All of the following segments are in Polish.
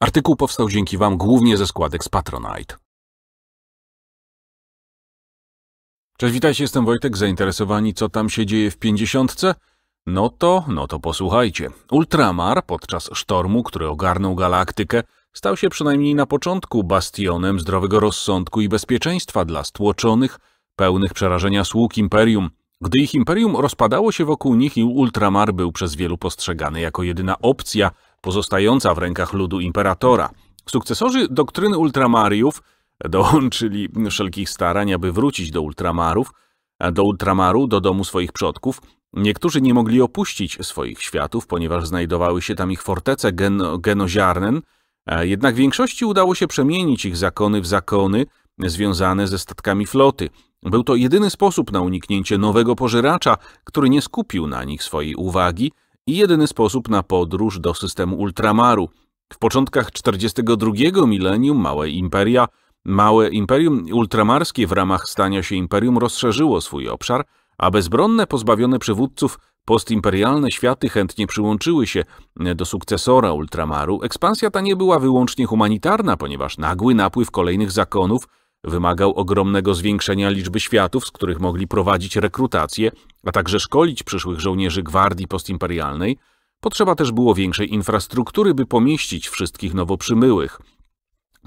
Artykuł powstał dzięki Wam głównie ze składek z Patronite. Cześć, witajcie, jestem Wojtek. Zainteresowani, co tam się dzieje w pięćdziesiątce? No to, no to posłuchajcie. Ultramar podczas sztormu, który ogarnął galaktykę, stał się przynajmniej na początku bastionem zdrowego rozsądku i bezpieczeństwa dla stłoczonych, pełnych przerażenia sług Imperium. Gdy ich Imperium rozpadało się wokół nich i Ultramar był przez wielu postrzegany jako jedyna opcja – pozostająca w rękach ludu imperatora. Sukcesorzy doktryny ultramariów dołączyli wszelkich starań, aby wrócić do ultramarów, do ultramaru, do domu swoich przodków. Niektórzy nie mogli opuścić swoich światów, ponieważ znajdowały się tam ich fortece gen genoziarnen, jednak większości udało się przemienić ich zakony w zakony związane ze statkami floty. Był to jedyny sposób na uniknięcie nowego pożyracza, który nie skupił na nich swojej uwagi, i jedyny sposób na podróż do systemu ultramaru. W początkach 42 milenium małe imperia, małe imperium ultramarskie w ramach stania się imperium rozszerzyło swój obszar, a bezbronne, pozbawione przywódców Postimperialne światy chętnie przyłączyły się do sukcesora Ultramaru. Ekspansja ta nie była wyłącznie humanitarna, ponieważ nagły napływ kolejnych zakonów Wymagał ogromnego zwiększenia liczby światów, z których mogli prowadzić rekrutację, a także szkolić przyszłych żołnierzy gwardii postimperialnej. Potrzeba też było większej infrastruktury, by pomieścić wszystkich nowo przymyłych.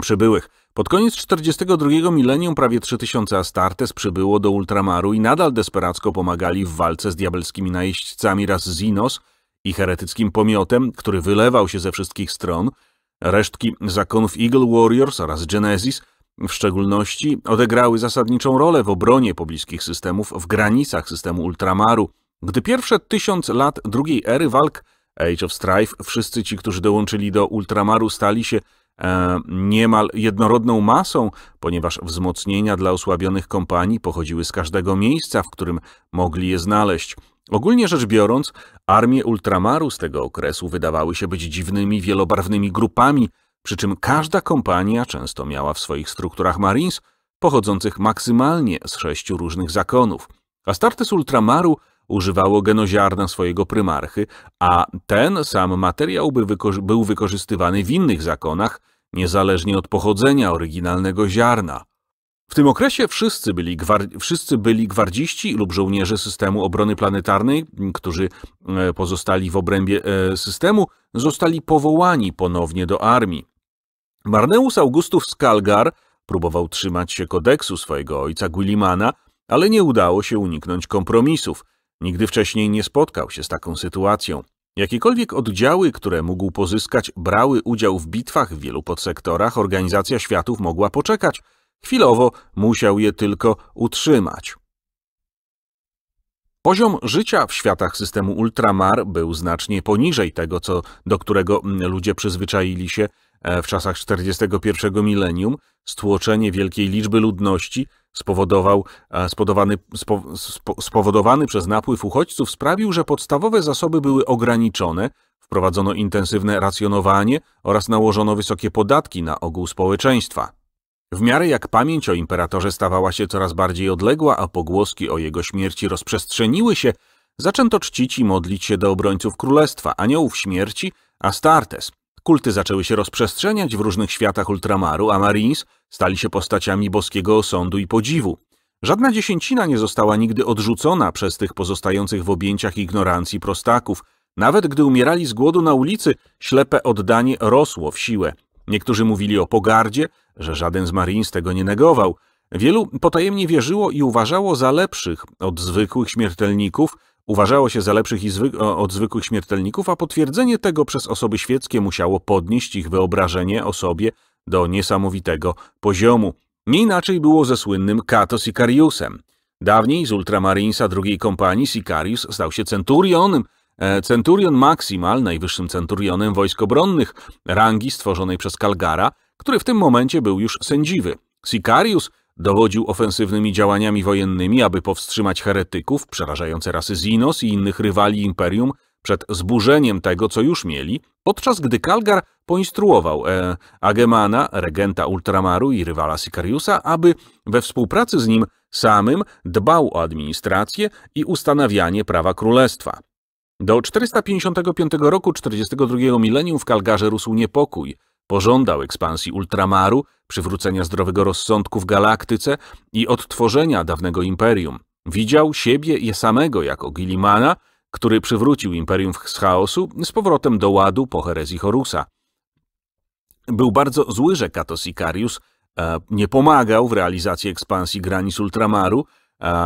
przybyłych. Pod koniec 42 milenium prawie 3000 Astartes przybyło do Ultramaru i nadal desperacko pomagali w walce z diabelskimi najeźdźcami raz Zinos i heretyckim pomiotem, który wylewał się ze wszystkich stron, Resztki zakonów Eagle Warriors oraz Genesis w szczególności odegrały zasadniczą rolę w obronie pobliskich systemów w granicach systemu ultramaru. Gdy pierwsze tysiąc lat drugiej ery walk Age of Strife, wszyscy ci, którzy dołączyli do ultramaru, stali się e, niemal jednorodną masą, ponieważ wzmocnienia dla osłabionych kompanii pochodziły z każdego miejsca, w którym mogli je znaleźć. Ogólnie rzecz biorąc, armie ultramaru z tego okresu wydawały się być dziwnymi, wielobarwnymi grupami, przy czym każda kompania często miała w swoich strukturach Marines pochodzących maksymalnie z sześciu różnych zakonów. Astartes Ultramaru używało genoziarna swojego prymarchy, a ten sam materiał by wykorzy był wykorzystywany w innych zakonach, niezależnie od pochodzenia oryginalnego ziarna. W tym okresie wszyscy byli, wszyscy byli gwardziści lub żołnierze systemu obrony planetarnej, którzy e, pozostali w obrębie e, systemu, zostali powołani ponownie do armii. Marneus Augustus Skalgar próbował trzymać się kodeksu swojego ojca Guillimana, ale nie udało się uniknąć kompromisów. Nigdy wcześniej nie spotkał się z taką sytuacją. Jakiekolwiek oddziały, które mógł pozyskać, brały udział w bitwach w wielu podsektorach, organizacja światów mogła poczekać. Chwilowo musiał je tylko utrzymać. Poziom życia w światach systemu Ultramar był znacznie poniżej tego, co, do którego ludzie przyzwyczaili się E, w czasach 41 milenium stłoczenie wielkiej liczby ludności spowodował, e, spo, spowodowany przez napływ uchodźców sprawił, że podstawowe zasoby były ograniczone, wprowadzono intensywne racjonowanie oraz nałożono wysokie podatki na ogół społeczeństwa. W miarę jak pamięć o imperatorze stawała się coraz bardziej odległa, a pogłoski o jego śmierci rozprzestrzeniły się, zaczęto czcić i modlić się do obrońców królestwa, aniołów śmierci, Astartes, Kulty zaczęły się rozprzestrzeniać w różnych światach ultramaru, a Marines stali się postaciami boskiego osądu i podziwu. Żadna dziesięcina nie została nigdy odrzucona przez tych pozostających w objęciach ignorancji prostaków. Nawet gdy umierali z głodu na ulicy, ślepe oddanie rosło w siłę. Niektórzy mówili o pogardzie, że żaden z Marines tego nie negował. Wielu potajemnie wierzyło i uważało za lepszych od zwykłych śmiertelników, Uważało się za lepszych zwyk od zwykłych śmiertelników, a potwierdzenie tego przez osoby świeckie musiało podnieść ich wyobrażenie o sobie do niesamowitego poziomu. Nie inaczej było ze słynnym Cato Sicariusem. Dawniej z Ultramarinsa drugiej kompanii Sicarius stał się centurionem, e, Centurion Maximal, najwyższym centurionem wojsk obronnych, rangi stworzonej przez Kalgara, który w tym momencie był już sędziwy. Sicarius Dowodził ofensywnymi działaniami wojennymi, aby powstrzymać heretyków, przerażające rasy Zinos i innych rywali imperium przed zburzeniem tego, co już mieli, podczas gdy Kalgar poinstruował e, Agemana, regenta Ultramaru i rywala Sicariusa, aby we współpracy z nim samym dbał o administrację i ustanawianie prawa królestwa. Do 455 roku 42 milenium w Kalgarze rósł niepokój – Pożądał ekspansji ultramaru, przywrócenia zdrowego rozsądku w galaktyce i odtworzenia dawnego imperium. Widział siebie i samego jako Gilimana, który przywrócił imperium z chaosu z powrotem do ładu po herezji Horusa. Był bardzo zły, że Kato Sicarius e, nie pomagał w realizacji ekspansji granic ultramaru,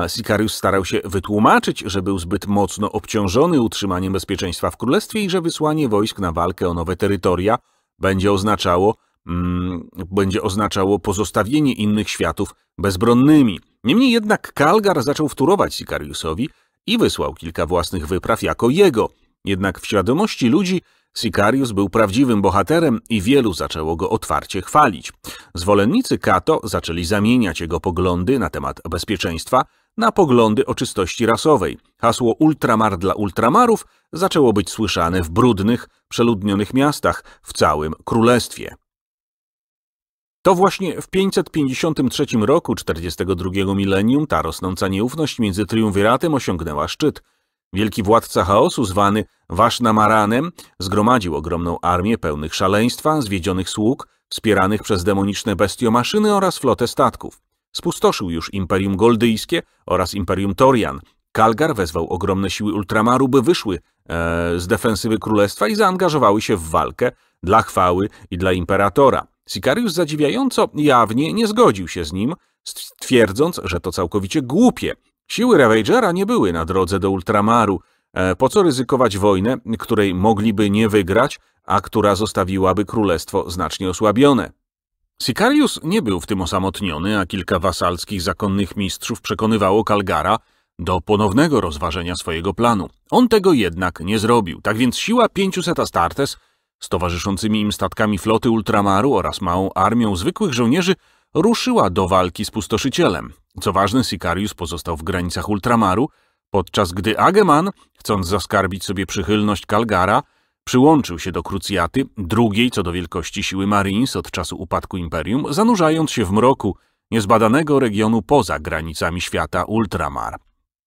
Sikarius e, starał się wytłumaczyć, że był zbyt mocno obciążony utrzymaniem bezpieczeństwa w królestwie i że wysłanie wojsk na walkę o nowe terytoria będzie oznaczało, mm, będzie oznaczało pozostawienie innych światów bezbronnymi. Niemniej jednak Kalgar zaczął wturować Sicariusowi i wysłał kilka własnych wypraw jako jego. Jednak w świadomości ludzi Sicarius był prawdziwym bohaterem i wielu zaczęło go otwarcie chwalić. Zwolennicy Kato zaczęli zamieniać jego poglądy na temat bezpieczeństwa, na poglądy o czystości rasowej. Hasło ultramar dla ultramarów zaczęło być słyszane w brudnych, przeludnionych miastach w całym królestwie. To właśnie w 553 roku 42 milenium ta rosnąca nieufność między triumviratem osiągnęła szczyt. Wielki władca chaosu zwany Vashnamaranem zgromadził ogromną armię pełnych szaleństwa, zwiedzionych sług, wspieranych przez demoniczne bestiomaszyny oraz flotę statków. Spustoszył już Imperium Goldyjskie oraz Imperium Torian. Kalgar wezwał ogromne siły Ultramaru, by wyszły e, z defensywy królestwa i zaangażowały się w walkę dla chwały i dla imperatora. Sikarius zadziwiająco jawnie nie zgodził się z nim, twierdząc, że to całkowicie głupie. Siły Ravagera nie były na drodze do Ultramaru. E, po co ryzykować wojnę, której mogliby nie wygrać, a która zostawiłaby królestwo znacznie osłabione? Sikarius nie był w tym osamotniony, a kilka wasalskich zakonnych mistrzów przekonywało Kalgara do ponownego rozważenia swojego planu. On tego jednak nie zrobił, tak więc siła 500 Astartes z towarzyszącymi im statkami floty Ultramaru oraz małą armią zwykłych żołnierzy ruszyła do walki z pustoszycielem. Co ważne, Sikarius pozostał w granicach Ultramaru, podczas gdy Ageman, chcąc zaskarbić sobie przychylność Kalgara, Przyłączył się do krucjaty, drugiej co do wielkości siły Marines od czasu upadku Imperium, zanurzając się w mroku niezbadanego regionu poza granicami świata Ultramar.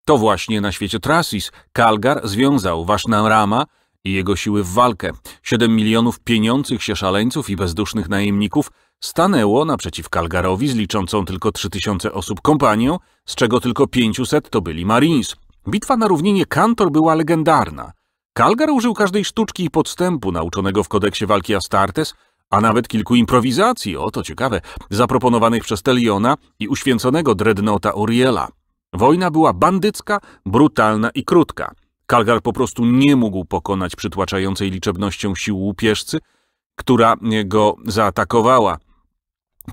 To właśnie na świecie Trasis Kalgar związał Wasznarama i jego siły w walkę. Siedem milionów pieniących się szaleńców i bezdusznych najemników stanęło naprzeciw Kalgarowi z liczącą tylko 3000 osób kompanią, z czego tylko 500 to byli Marines. Bitwa na równinie Kantor była legendarna. Kalgar użył każdej sztuczki i podstępu nauczonego w kodeksie walki Astartes, a nawet kilku improwizacji, o to ciekawe, zaproponowanych przez Teliona i uświęconego dreadnota Oriela. Wojna była bandycka, brutalna i krótka. Kalgar po prostu nie mógł pokonać przytłaczającej liczebnością sił łupieżcy, która go zaatakowała.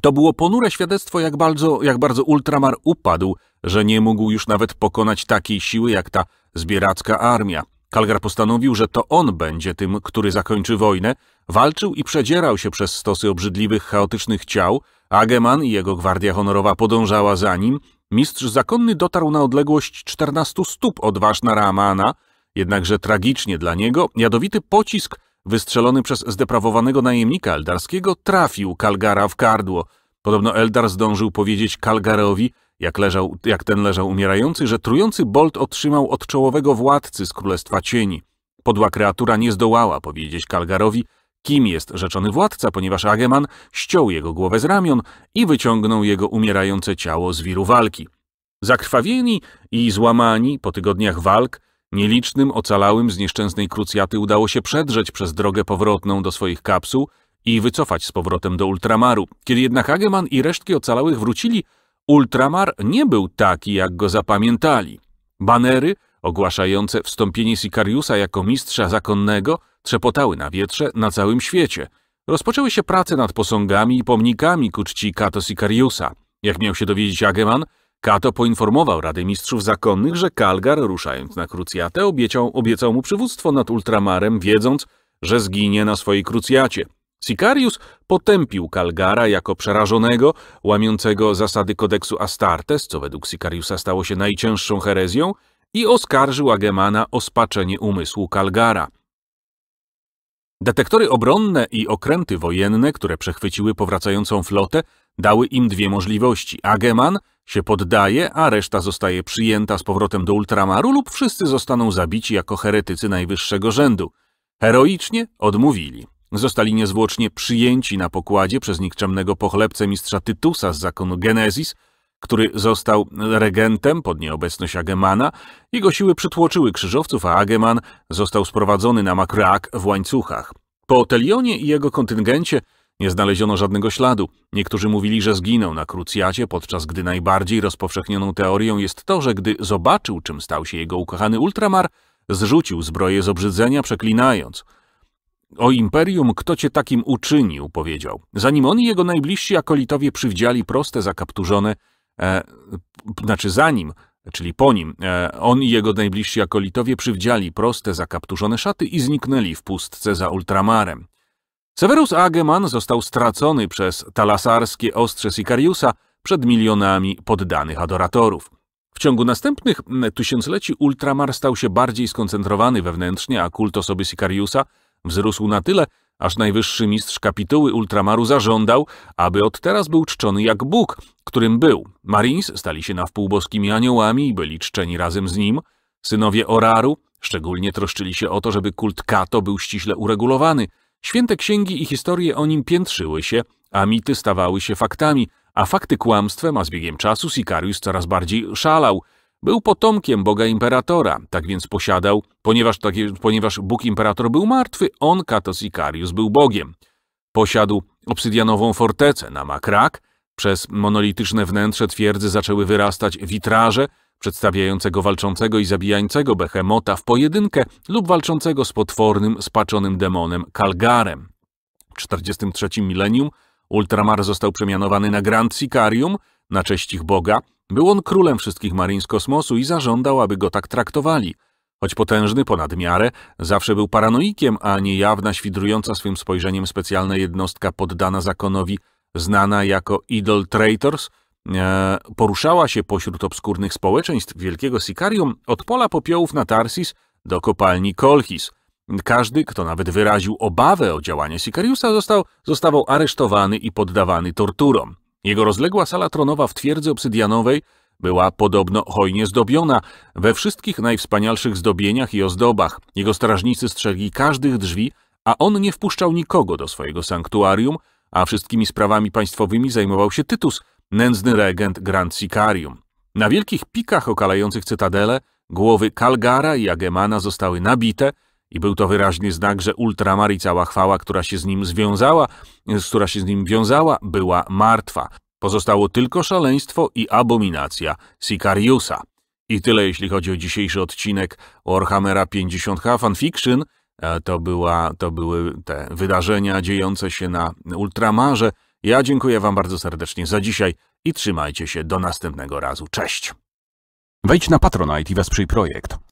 To było ponure świadectwo, jak bardzo, jak bardzo Ultramar upadł, że nie mógł już nawet pokonać takiej siły jak ta zbieracka armia. Kalgar postanowił, że to on będzie tym, który zakończy wojnę, walczył i przedzierał się przez stosy obrzydliwych, chaotycznych ciał, Ageman i jego gwardia honorowa podążała za nim, mistrz zakonny dotarł na odległość 14 stóp od ważna Ramana, jednakże tragicznie dla niego jadowity pocisk wystrzelony przez zdeprawowanego najemnika eldarskiego trafił Kalgara w kardło. Podobno Eldar zdążył powiedzieć Kalgarowi, jak, leżał, jak ten leżał umierający, że trujący bolt otrzymał od czołowego władcy z Królestwa Cieni. Podła kreatura nie zdołała powiedzieć Kalgarowi, kim jest rzeczony władca, ponieważ Ageman ściął jego głowę z ramion i wyciągnął jego umierające ciało z wiru walki. Zakrwawieni i złamani po tygodniach walk, nielicznym ocalałym z nieszczęsnej krucjaty udało się przedrzeć przez drogę powrotną do swoich kapsuł i wycofać z powrotem do Ultramaru. Kiedy jednak Ageman i resztki ocalałych wrócili, Ultramar nie był taki, jak go zapamiętali. Banery ogłaszające wstąpienie Sicariusa jako mistrza zakonnego trzepotały na wietrze na całym świecie. Rozpoczęły się prace nad posągami i pomnikami ku czci Kato Sicariusa. Jak miał się dowiedzieć Ageman, Kato poinformował Radę Mistrzów Zakonnych, że Kalgar, ruszając na krucjatę, obiecał, obiecał mu przywództwo nad Ultramarem, wiedząc, że zginie na swojej krucjacie. Sikarius potępił Kalgara jako przerażonego, łamiącego zasady kodeksu Astartes, co według Sikariusa stało się najcięższą herezją, i oskarżył Agemana o spaczenie umysłu Kalgara. Detektory obronne i okręty wojenne, które przechwyciły powracającą flotę, dały im dwie możliwości. Ageman się poddaje, a reszta zostaje przyjęta z powrotem do Ultramaru lub wszyscy zostaną zabici jako heretycy najwyższego rzędu. Heroicznie odmówili. Zostali niezwłocznie przyjęci na pokładzie przez nikczemnego pochlebce mistrza Tytusa z zakonu Genezis, który został regentem pod nieobecność Agemana. Jego siły przytłoczyły krzyżowców, a Ageman został sprowadzony na makreak w łańcuchach. Po Telionie i jego kontyngencie nie znaleziono żadnego śladu. Niektórzy mówili, że zginął na krucjacie, podczas gdy najbardziej rozpowszechnioną teorią jest to, że gdy zobaczył, czym stał się jego ukochany Ultramar, zrzucił zbroję z obrzydzenia, przeklinając – o imperium, kto cię takim uczynił, powiedział. Zanim on i jego najbliżsi akolitowie przywdziali proste, zakapturzone, e, znaczy zanim, czyli po nim, e, on i jego najbliżsi akolitowie przywdziali proste, zakapturzone szaty i zniknęli w pustce za ultramarem. Severus Ageman został stracony przez talasarskie ostrze Sikariusa przed milionami poddanych adoratorów. W ciągu następnych tysiącleci Ultramar stał się bardziej skoncentrowany wewnętrznie, a kult osoby Sikariusa Wzrósł na tyle, aż najwyższy mistrz kapituły Ultramaru zażądał, aby od teraz był czczony jak Bóg, którym był. Marines stali się wpół boskimi aniołami i byli czczeni razem z nim. Synowie Oraru szczególnie troszczyli się o to, żeby kult Kato był ściśle uregulowany. Święte księgi i historie o nim piętrzyły się, a mity stawały się faktami, a fakty kłamstwem, a z biegiem czasu Sikarius coraz bardziej szalał. Był potomkiem boga imperatora, tak więc posiadał Ponieważ, taki, ponieważ Bóg imperator był martwy, on, Katos Ikarius, był Bogiem. Posiadł obsydianową fortecę na Makrak, przez monolityczne wnętrze twierdzy zaczęły wyrastać witraże przedstawiającego walczącego i zabijającego behemota w pojedynkę lub walczącego z potwornym, spaczonym demonem Kalgarem. W 43 milenium Ultramar został przemianowany na Grand Sicarium na cześć ich boga. Był on królem wszystkich marin z kosmosu i zażądał, aby go tak traktowali. Choć potężny ponad miarę, zawsze był paranoikiem, a niejawna, świdrująca swym spojrzeniem specjalna jednostka poddana zakonowi, znana jako Idol Traitors, e, poruszała się pośród obskurnych społeczeństw Wielkiego Sikarium od pola popiołów na Tarsis do kopalni Kolchis. Każdy, kto nawet wyraził obawę o działanie Sikariusa, został, zostawał aresztowany i poddawany torturom. Jego rozległa sala tronowa w twierdzy obsydianowej była podobno hojnie zdobiona we wszystkich najwspanialszych zdobieniach i ozdobach. Jego strażnicy strzegli każdych drzwi, a on nie wpuszczał nikogo do swojego sanktuarium, a wszystkimi sprawami państwowymi zajmował się Tytus, nędzny regent Grand Sicarium. Na wielkich pikach okalających cytadele głowy Kalgara i Agemana zostały nabite i był to wyraźny znak, że Ultramar i cała chwała, która się z nim związała, która się z nim wiązała, była martwa. Pozostało tylko szaleństwo i abominacja Sicariusa. I tyle jeśli chodzi o dzisiejszy odcinek Warhammera 50H Fanfiction. E, to, była, to były te wydarzenia dziejące się na Ultramarze. Ja dziękuję Wam bardzo serdecznie za dzisiaj i trzymajcie się do następnego razu. Cześć! Wejdź na Patronite i wesprzyj projekt.